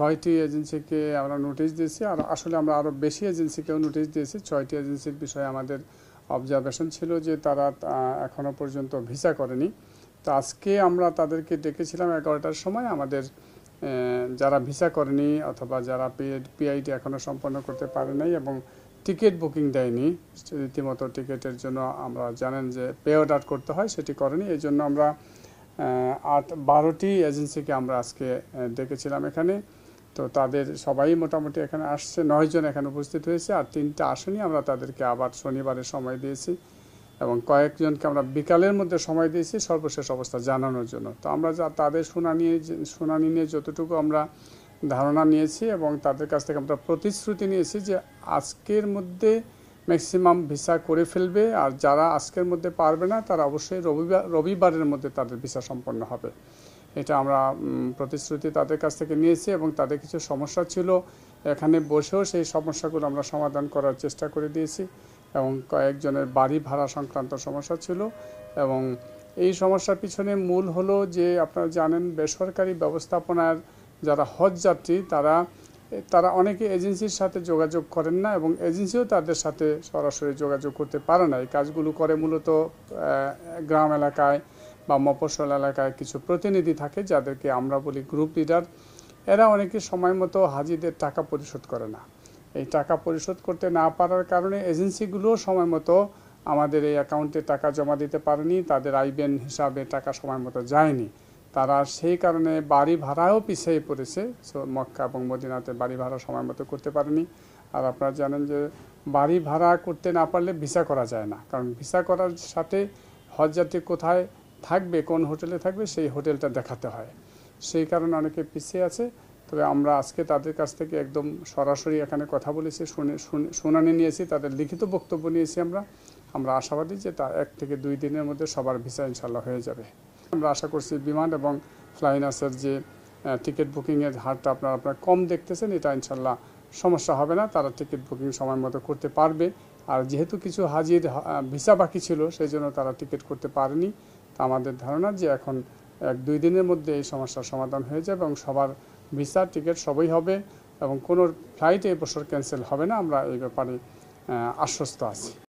ছয়টি এজেন্সিকে আমরা নোটিশ দিয়েছি আর আসলে আমরা আরও বেশি এজেন্সিকেও নোটিশ দিয়েছি ছয়টি এজেন্সির বিষয়ে আমাদের অবজারভেশন ছিল যে তারা এখনও পর্যন্ত ভিসা করেনি তো আজকে আমরা তাদেরকে ডেকেছিলাম এগারোটার সময় আমাদের যারা ভিসা করেনি অথবা যারা পিআইটি এখনও সম্পন্ন করতে পারে নাই এবং টিকিট বুকিং দেয়নি রীতিমতো টিকিটের জন্য আমরা জানেন যে পে অর্ডার করতে হয় সেটি করেনি এই জন্য আমরা আট বারোটি এজেন্সিকে আমরা আজকে ডেকেছিলাম এখানে তো তাদের সবাই মোটামুটি এখানে আসছে নয়জন এখানে উপস্থিত হয়েছে আর তিনটা আসনই আমরা তাদেরকে আবার শনিবারের সময় দিয়েছি এবং কয়েকজনকে আমরা বিকালের মধ্যে সময় দিয়েছি সর্বশেষ অবস্থা জানানোর জন্য তো আমরা যা তাদের শুনানি শুনানি নিয়ে যতটুকু আমরা ধারণা নিয়েছি এবং তাদের কাছ থেকে আমরা প্রতিশ্রুতি নিয়েছি যে আজকের মধ্যে ম্যাক্সিমাম ভিসা করে ফেলবে আর যারা আজকের মধ্যে পারবে না তারা অবশ্যই রবিবার রবিবারের মধ্যে তাদের ভিসা সম্পন্ন হবে এটা আমরা প্রতিশ্রুতি তাদের কাছ থেকে নিয়েছি এবং তাদের কিছু সমস্যা ছিল এখানে বসেও সেই সমস্যাগুলো আমরা সমাধান করার চেষ্টা করে দিয়েছি এবং কয়েকজনের বাড়ি ভাড়া সংক্রান্ত সমস্যা ছিল এবং এই সমস্যার পিছনে মূল হলো যে আপনারা জানেন বেসরকারি ব্যবস্থাপনার যারা হজ যাত্রী তারা তারা অনেকে এজেন্সির সাথে যোগাযোগ করেন না এবং এজেন্সিও তাদের সাথে সরাসরি যোগাযোগ করতে পারে না এই কাজগুলো করে মূলত গ্রাম এলাকায় বা মফসল এলাকায় কিছু প্রতিনিধি থাকে যাদেরকে আমরা বলি গ্রুপ লিডার এরা অনেকে সময় মতো হাজিদের টাকা পরিশোধ করে না এই টাকা পরিশোধ করতে না পারার কারণে এজেন্সিগুলোও সময় মতো আমাদের এই অ্যাকাউন্টে টাকা জমা দিতে পারেনি তাদের আইবেন হিসাবে টাকা সময় মতো যায়নি তারা সেই কারণে বাড়ি ভাড়াও পিছিয়ে পড়েছে সো মক্কা এবং মদিনাতে বাড়ি ভাড়া সময় মতো করতে পারেনি আর আপনারা জানেন যে বাড়ি ভাড়া করতে না পারলে ভিসা করা যায় না কারণ ভিসা করার সাথে হজযাত্রী কোথায় থাকবে কোন হোটেলে থাকবে সেই হোটেলটা দেখাতে হয় সেই কারণে অনেকে পিছিয়ে আছে তবে আমরা আজকে তাদের কাছ থেকে একদম সরাসরি এখানে কথা বলেছি শুনে শুনানি নিয়েছি তাদের লিখিত বক্তব্য নিয়েছি আমরা আমরা আশাবাদী যে তা এক থেকে দুই দিনের মধ্যে সবার ভিসা ইনশাল্লাহ হয়ে যাবে আমরা আশা করছি বিমান এবং ফ্লাইনাসের যে টিকিট বুকিংয়ের হারটা আপনারা আপনারা কম দেখতেছেন এটা ইনশাল্লাহ সমস্যা হবে না তারা টিকিট বুকিং সময় মতো করতে পারবে আর যেহেতু কিছু হাজির ভিসা বাকি ছিল সেই জন্য তারা টিকিট করতে পারেনি তা আমাদের ধারণা যে এখন এক দুই দিনের মধ্যে এই সমস্যার সমাধান হয়ে যাবে এবং সবার ভিসা টিকিট সবই হবে এবং কোনো ফ্লাইট এবছর ক্যান্সেল হবে না আমরা এই ব্যাপারে আশ্বস্ত আছি